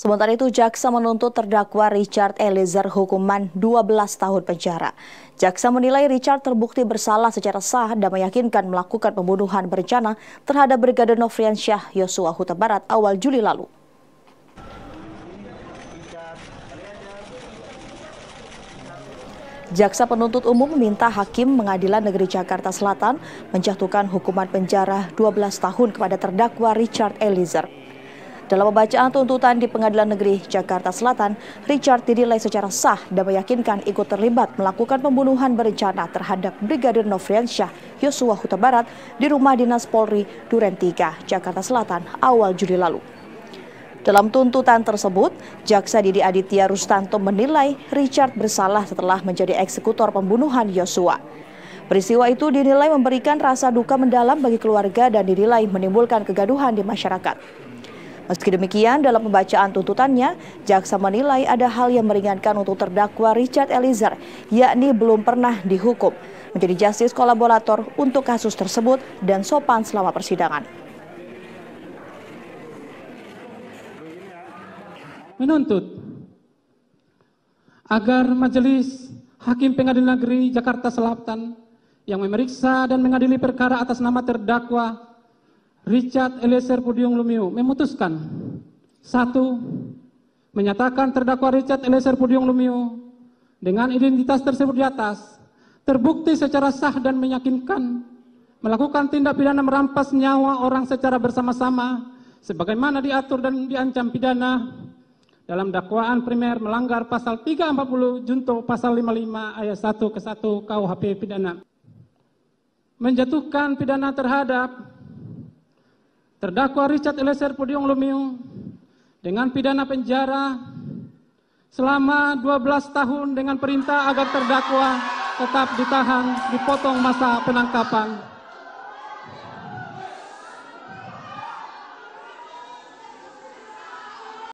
Sementara itu, Jaksa menuntut terdakwa Richard Eliezer hukuman 12 tahun penjara. Jaksa menilai Richard terbukti bersalah secara sah dan meyakinkan melakukan pembunuhan berencana terhadap Brigadir Nofriansyah Yosua Huta Barat awal Juli lalu. Jaksa penuntut umum meminta Hakim Pengadilan Negeri Jakarta Selatan menjatuhkan hukuman penjara 12 tahun kepada terdakwa Richard Eliezer. Dalam pembacaan tuntutan di Pengadilan Negeri Jakarta Selatan, Richard dinilai secara sah dan meyakinkan ikut terlibat melakukan pembunuhan berencana terhadap Brigadir Nofriansyah Yosua Huta Barat di rumah dinas Polri Duren 3, Jakarta Selatan awal Juli lalu. Dalam tuntutan tersebut, Jaksa Didi Aditya Rustanto menilai Richard bersalah setelah menjadi eksekutor pembunuhan Yosua. Peristiwa itu dinilai memberikan rasa duka mendalam bagi keluarga dan dinilai menimbulkan kegaduhan di masyarakat. Meski demikian, dalam pembacaan tuntutannya, jaksa menilai ada hal yang meringankan untuk terdakwa Richard Eliezer, yakni belum pernah dihukum, menjadi justice kolaborator untuk kasus tersebut dan sopan selama persidangan. Menuntut agar Majelis Hakim Pengadilan Negeri Jakarta Selatan yang memeriksa dan mengadili perkara atas nama terdakwa Richard Eliezer Pudium Lumiu memutuskan satu menyatakan terdakwa Richard Eliezer Pudium Lumiu dengan identitas tersebut di atas terbukti secara sah dan meyakinkan melakukan tindak pidana merampas nyawa orang secara bersama-sama sebagaimana diatur dan diancam pidana dalam dakwaan primer melanggar pasal 340 junto pasal 55 ayat 1 ke 1 KUHP pidana menjatuhkan pidana terhadap Terdakwa Richard Eliezer Pudiong Lumiu dengan pidana penjara selama 12 tahun dengan perintah agar terdakwa tetap ditahan dipotong masa penangkapan